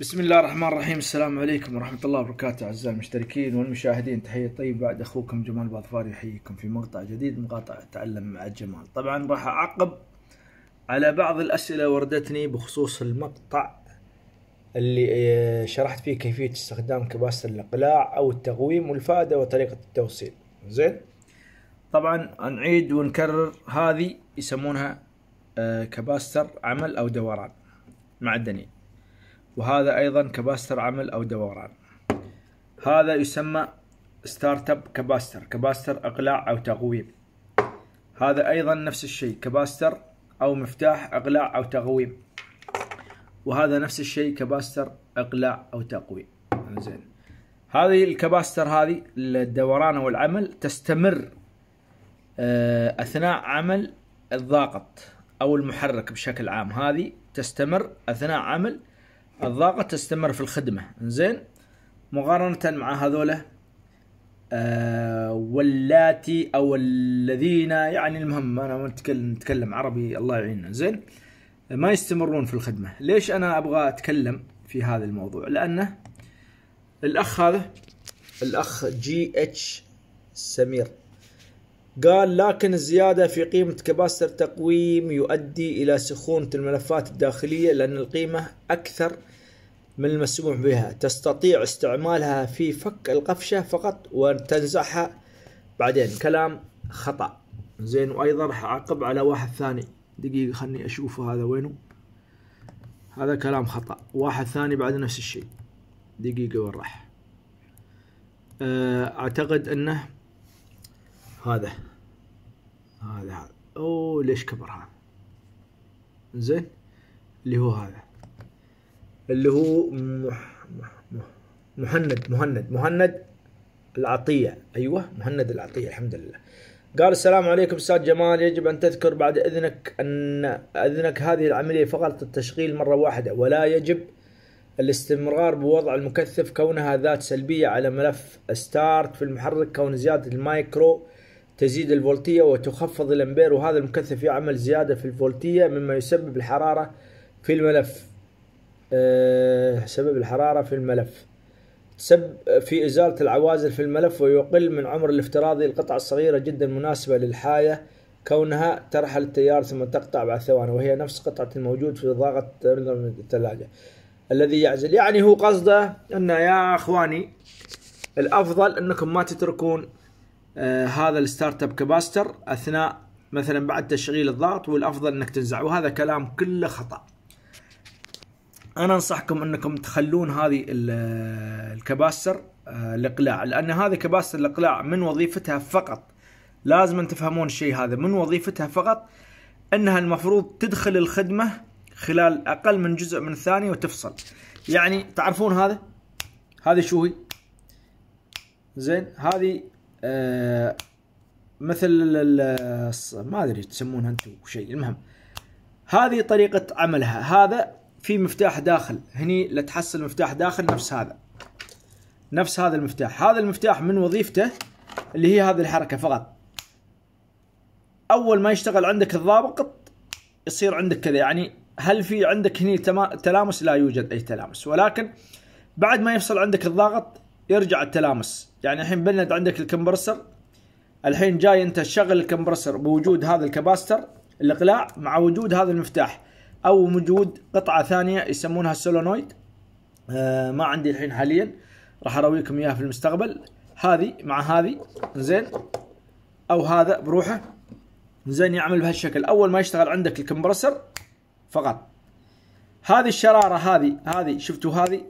بسم الله الرحمن الرحيم السلام عليكم ورحمة الله وبركاته أعزائي المشتركين والمشاهدين تحية طيبة بعد أخوكم جمال باظفار يحييكم في مقطع جديد مقاطع تعلم مع جمال طبعا راح أعقب على بعض الأسئلة وردتني بخصوص المقطع اللي آه، شرحت فيه كيفية استخدام كباسة الإقلاع أو التقويم والفائدة وطريقة التوصيل زين طبعا نعيد ونكرر هذه يسمونها آه، كباستر عمل أو دوران معدني وهذا أيضا كباستر عمل أو دوران هذا يسمى ستارت اب كباستر كباستر إقلاع أو تقويم هذا أيضا نفس الشيء كباستر أو مفتاح إقلاع أو تقويم وهذا نفس الشيء كباستر إقلاع أو تقويم زين هذه الكباستر هذه الدوران أو العمل تستمر آه، أثناء عمل الضاغط أو المحرك بشكل عام هذه تستمر أثناء عمل الضاقة تستمر في الخدمة زين مقارنة مع هذولا آه واللاتي او الذين يعني المهم انا نتكلم نتكلم عربي الله يعيننا زين ما يستمرون في الخدمه ليش انا ابغى اتكلم في هذا الموضوع لانه الاخ هذا الاخ جي اتش سمير قال لكن الزيادة في قيمة كباستر تقويم يؤدي إلى سخونة الملفات الداخلية لأن القيمة أكثر من المسموح بها تستطيع استعمالها في فك القفشة فقط وتنزعها بعدين كلام خطأ زين وأيضا راح أعقب على واحد ثاني دقيقة خلني أشوفه هذا وينه هذا كلام خطأ واحد ثاني بعد نفس الشيء دقيقة وين راح آه، أعتقد أنه هذا هذا هذا أوه ليش كبر هذا زين اللي هو هذا اللي هو مهند مهند مهند العطية أيوة مهند العطية الحمد لله قال السلام عليكم استاذ جمال يجب ان تذكر بعد اذنك ان اذنك هذه العمليه فقط التشغيل مره واحده ولا يجب الاستمرار بوضع المكثف كونها ذات سلبيه على ملف ستارت في المحرك كون زياده المايكرو تزيد الفولتيه وتخفض الامبير وهذا المكثف يعمل زياده في الفولتيه مما يسبب الحراره في الملف آه، سبب الحرارة في الملف سب في إزالة العوازل في الملف ويقل من عمر الافتراضي القطعة الصغيرة جدا مناسبة للحاية كونها ترحل التيار ثم تقطع بعد ثواني وهي نفس قطعة الموجود في ضاغط الثلاجة الذي يعزل يعني هو قصده أن يا أخواني الأفضل أنكم ما تتركون آه هذا الستارت اب كباستر أثناء مثلا بعد تشغيل الضغط والأفضل أنك تنزع وهذا كلام كله خطأ انا انصحكم انكم تخلون هذه الكباستر الاقلاع آه، لان هذه كباستر الاقلاع من وظيفتها فقط لازم تفهمون الشيء هذا من وظيفتها فقط انها المفروض تدخل الخدمه خلال اقل من جزء من الثانيه وتفصل يعني تعرفون هذا هذا شو هي زين هذه آه مثل ما ادري تسمونها انتم شيء المهم هذه طريقه عملها هذا في مفتاح داخل هني لا تحصل مفتاح داخل نفس هذا نفس هذا المفتاح هذا المفتاح من وظيفته اللي هي هذه الحركة فقط أول ما يشتغل عندك الضابط يصير عندك كذا يعني هل في عندك هني تلامس لا يوجد أي تلامس ولكن بعد ما يفصل عندك الضغط يرجع التلامس يعني الحين بند عندك الكمبرسر الحين جاي انت تشغل الكمبرسر بوجود هذا الكباستر الاقلاع مع وجود هذا المفتاح او وجود قطعه ثانيه يسمونها السولونويد آه ما عندي الحين حاليا راح ارويكم اياها في المستقبل هذه مع هذه زين او هذا بروحه زين يعمل بهالشكل اول ما يشتغل عندك الكمبرسر فقط هذه الشراره هذه هذه شفتوا هذه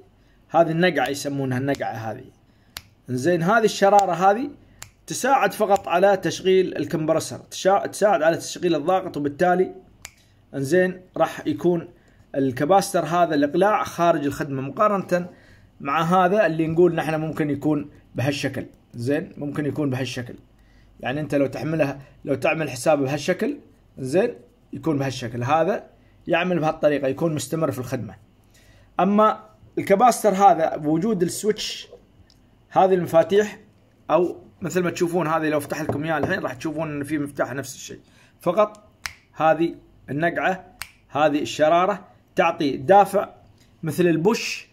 هذه النقعه يسمونها النقعه هذه زين هذه الشراره هذه تساعد فقط على تشغيل الكمبرسر تساعد على تشغيل الضغط وبالتالي انزين راح يكون الكباستر هذا الاقلاع خارج الخدمه مقارنه مع هذا اللي نقول نحن ممكن يكون بهالشكل زين ممكن يكون بهالشكل يعني انت لو تحملها لو تعمل حسابه بهالشكل زين يكون بهالشكل هذا يعمل بهالطريقه يكون مستمر في الخدمه اما الكباستر هذا بوجود السويتش هذه المفاتيح او مثل ما تشوفون هذه لو افتح لكم اياها الحين راح تشوفون ان في مفتاح نفس الشيء فقط هذه النقعه هذه الشراره تعطي دافع مثل البوش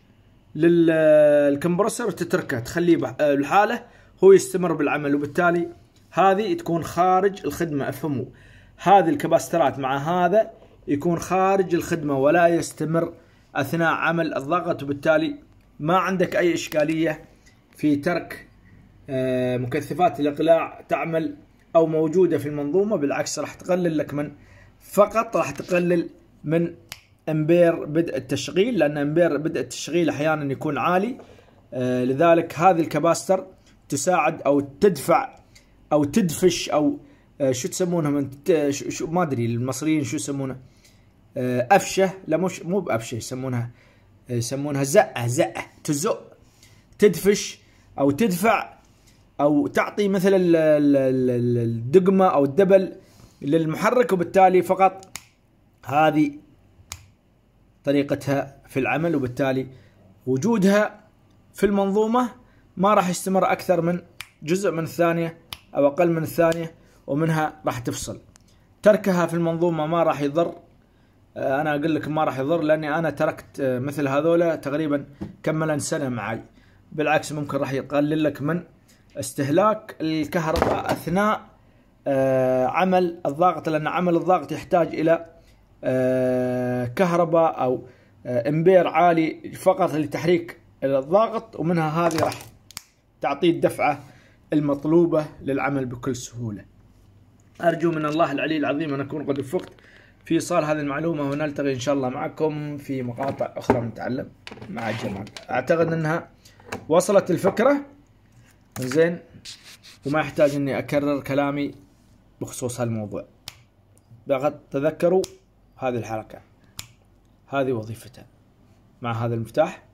للكمبرسر آه، وتتركه تخليه آه، لحاله هو يستمر بالعمل وبالتالي هذه تكون خارج الخدمه افهموا هذه الكباسترات مع هذا يكون خارج الخدمه ولا يستمر اثناء عمل الضغط وبالتالي ما عندك اي اشكاليه في ترك آه، مكثفات الاقلاع تعمل او موجوده في المنظومه بالعكس راح تقلل لك من فقط راح تقلل من امبير بدء التشغيل لان امبير بدء التشغيل احيانا يكون عالي آه، لذلك هذه الكباستر تساعد او تدفع او تدفش او آه، شو تسمونها آه، شو ما ادري المصريين شو يسمونها افشه لا مش مو بافشه يسمونها يسمونها زقه زقه تزق تدفش او تدفع او تعطي مثل الدقمه او الدبل للمحرك وبالتالي فقط هذه طريقتها في العمل وبالتالي وجودها في المنظومة ما راح يستمر أكثر من جزء من الثانية أو أقل من الثانية ومنها راح تفصل تركها في المنظومة ما راح يضر آه، أنا أقول لك ما راح يضر لأني أنا تركت آه، مثل هذولا تقريبا كملا سنة معي بالعكس ممكن راح يقلل لك من استهلاك الكهرباء أثناء آه، عمل الضاغط لأن عمل الضاغط يحتاج إلى آه، كهرباء أو امبير آه، عالي فقط لتحريك الضاغط ومنها هذه راح تعطيه الدفعة المطلوبة للعمل بكل سهولة أرجو من الله العلي العظيم أن أكون قد وفقت في إيصال هذه المعلومة ونلتقي إن شاء الله معكم في مقاطع أخرى نتعلم مع الجماعة أعتقد أنها وصلت الفكرة زين وما يحتاج أني أكرر كلامي بخصوص هالموضوع فقط تذكروا هذه الحركة هذه وظيفتها مع هذا المفتاح